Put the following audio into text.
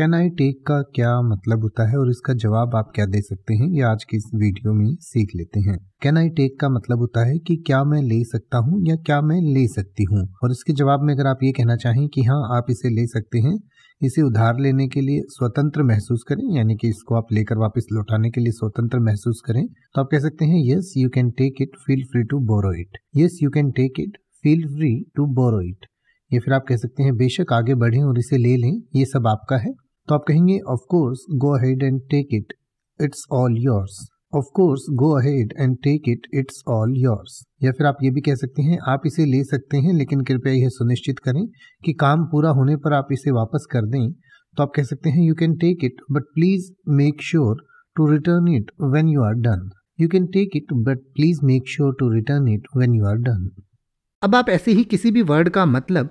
can I take का क्या मतलब होता है और इसका जवाब आप क्या दे सकते हैं ये आज की इस वीडियो में सीख लेते हैं कैन आई टेक का मतलब होता है कि क्या मैं ले सकता हूँ या क्या मैं ले सकती हूँ और इसके जवाब में अगर आप ये कहना चाहें कि हाँ आप इसे ले सकते हैं इसे उधार लेने के लिए स्वतंत्र महसूस करें यानी कि इसको आप लेकर वापस लौटाने के लिए स्वतंत्र महसूस करें तो आप कह सकते हैं yes you can take it feel free to borrow it yes you can take it feel free to borrow it या फिर आप कह सकते हैं बेशक आगे बढ़ें और इसे ले लें ये सब आपका है तो आप कहेंगे of course go ahead and take it it's all yours of course go ahead and take it it's all yours या फिर आप ये भी कह सकते हैं आप इसे ले सकते हैं लेकिन कृपया यह सुनिश्चित करें कि काम पूरा होने पर आप इसे वापस कर दें तो आप कह सकते हैं you can take it but please make sure to return it when you are done you can take it but please make sure to return it when you are done अब आप ऐसे ही किसी भी वर्ड का मतलब